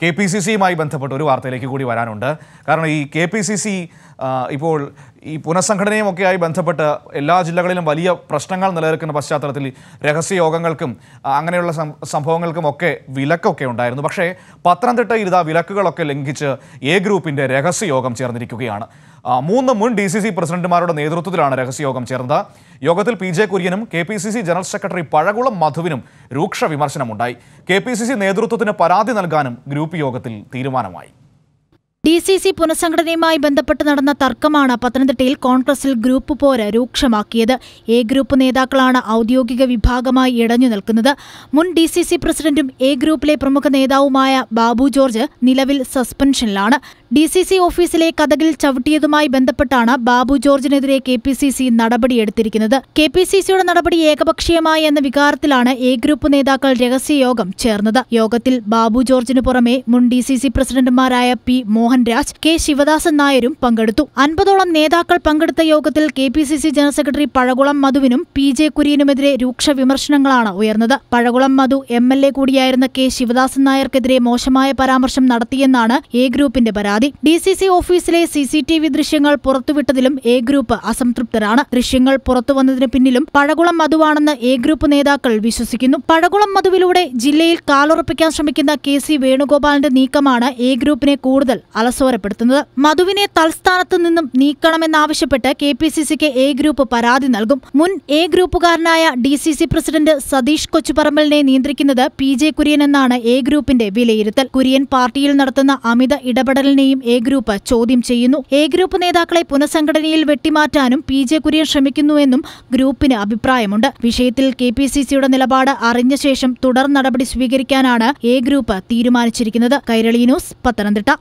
K P C സിയുമായി ബന്ധപ്പെട്ട് ഒരു വാർത്തയിലേക്ക് കൂടി വരാനുണ്ട് കാരണം ഈ കെ പി സി സി ഇപ്പോൾ ഈ പുനഃസംഘടനയുമൊക്കെയായി ബന്ധപ്പെട്ട് എല്ലാ ജില്ലകളിലും വലിയ പ്രശ്നങ്ങൾ നിലനിൽക്കുന്ന പശ്ചാത്തലത്തിൽ രഹസ്യയോഗങ്ങൾക്കും അങ്ങനെയുള്ള സംഭവങ്ങൾക്കും ഒക്കെ വിലക്കൊക്കെ ഉണ്ടായിരുന്നു പക്ഷേ പത്തനംതിട്ടയിൽ ഇതാ വിലക്കുകളൊക്കെ ലംഘിച്ച് എ ഗ്രൂപ്പിൻ്റെ രഹസ്യയോഗം ചേർന്നിരിക്കുകയാണ് മൂന്ന് മുൻ ഡി സി സി പ്രസിഡന്റുമാരുടെ നേതൃത്വത്തിലാണ് രഹസ്യയോഗം ചേർന്നത് യോഗത്തിൽ പി ജെ കുര്യനും K P C C general secretary Pazhakulam മധുവിനും രൂക്ഷ വിമർശനമുണ്ടായി കെ പി സി സി നേതൃത്വത്തിന് പരാതി നൽകാനും ഗ്രൂപ്പ് യോഗത്തിൽ തീരുമാനമായി ഡി സി സി പുനഃസംഘടനയുമായി ബന്ധപ്പെട്ട് നടന്ന തർക്കമാണ് പത്തനംതിട്ടയിൽ കോൺഗ്രസിൽ ഗ്രൂപ്പ് പോര് രൂക്ഷമാക്കിയത് എ ഗ്രൂപ്പ് നേതാക്കളാണ് ഔദ്യോഗിക വിഭാഗമായി ഇടഞ്ഞു നിൽക്കുന്നത് മുൻ ഡി സി സി പ്രസിഡന്റും എ ഗ്രൂപ്പിലെ പ്രമുഖ നേതാവുമായ ബാബു ജോർജ് നിലവിൽ സസ്പെൻഷനിലാണ് ഡി സി സി ഓഫീസിലെ കഥകിൽ ചവിട്ടിയതുമായി ബന്ധപ്പെട്ടാണ് ബാബു ജോർജിനെതിരെ കെ പി സി സി നടപടിയെടുത്തിരിക്കുന്നത് കെ പി സി സിയുടെ നടപടി ഏകപക്ഷീയമായി എന്ന വികാരത്തിലാണ് എ ഗ്രൂപ്പ് നേതാക്കൾ രഹസ്യയോഗം ചേർന്നത് യോഗത്തിൽ ബാബു ജോർജിന് പുറമെ മുൻ ഡി സി സി പ്രസിഡന്റുമാരായ പി മോഹൻരാജ് കെ ശിവദാസൻ നായരും പങ്കെടുത്തു അൻപതോളം നേതാക്കൾ പങ്കെടുത്ത യോഗത്തിൽ K P C C general secretary Pazhakulam മധുവിനും പി ജെ കുര്യനുമെതിരെ രൂക്ഷ വിമർശനങ്ങളാണ് ഉയർന്നത് Pazhakulam Madhu M L A കൂടിയായിരുന്ന കെ ശിവദാസൻ നായർക്കെതിരെ മോശമായ പരാമർശം നടത്തിയെന്നാണ് എ ഗ്രൂപ്പിന്റെ പരാതി പരാതി ഡി സി സി ഓഫീസിലെ സി സി ടി വി ദൃശ്യങ്ങൾ പുറത്തുവിട്ടതിലും എ ഗ്രൂപ്പ് അസംതൃപ്തരാണ് ദൃശ്യങ്ങൾ പുറത്തുവന്നതിന് പിന്നിലും പഴകുളം മധുവാണെന്ന് എ ഗ്രൂപ്പ് നേതാക്കൾ വിശ്വസിക്കുന്നു പഴകുളം മധുവിലൂടെ ജില്ലയിൽ കാലുറപ്പിക്കാൻ ശ്രമിക്കുന്ന കെ സി വേണുഗോപാലിന്റെ നീക്കമാണ് എ ഗ്രൂപ്പിനെ കൂടുതൽ അലസോരപ്പെടുത്തുന്നത് മധുവിനെ തൽസ്ഥാനത്ത് നിന്നും നീക്കണമെന്നാവശ്യപ്പെട്ട് കെ പി സി സിക്ക് എ ഗ്രൂപ്പ് പരാതി നൽകും മുൻ എ ഗ്രൂപ്പുകാരനായ D C C president Satheesh കൊച്ചുപറമ്പലിനെ നിയന്ത്രിക്കുന്നത് പി ജെ കുര്യൻ എന്നാണ് എ ഗ്രൂപ്പിന്റെ വിലയിരുത്തൽ കുര്യൻ പാർട്ടിയിൽ നടത്തുന്ന അമിത ഇടപെടലിനെ കുര്യനെയും എ ഗ്രൂപ്പ് ചോദ്യം ചെയ്യുന്നു എ ഗ്രൂപ്പ് നേതാക്കളെ പുനഃസംഘടനയിൽ വെട്ടിമാറ്റാനും പി ജെ കുര്യൻ ശ്രമിക്കുന്നുവെന്നും ഗ്രൂപ്പിന് അഭിപ്രായമുണ്ട് വിഷയത്തിൽ കെ പി സി സിയുടെ നിലപാട് അറിഞ്ഞ ശേഷം തുടർ നടപടി സ്വീകരിക്കാനാണ് എ ഗ്രൂപ്പ് തീരുമാനിച്ചിരിക്കുന്നത് കൈരളി ന്യൂസ് പത്തനംതിട്ട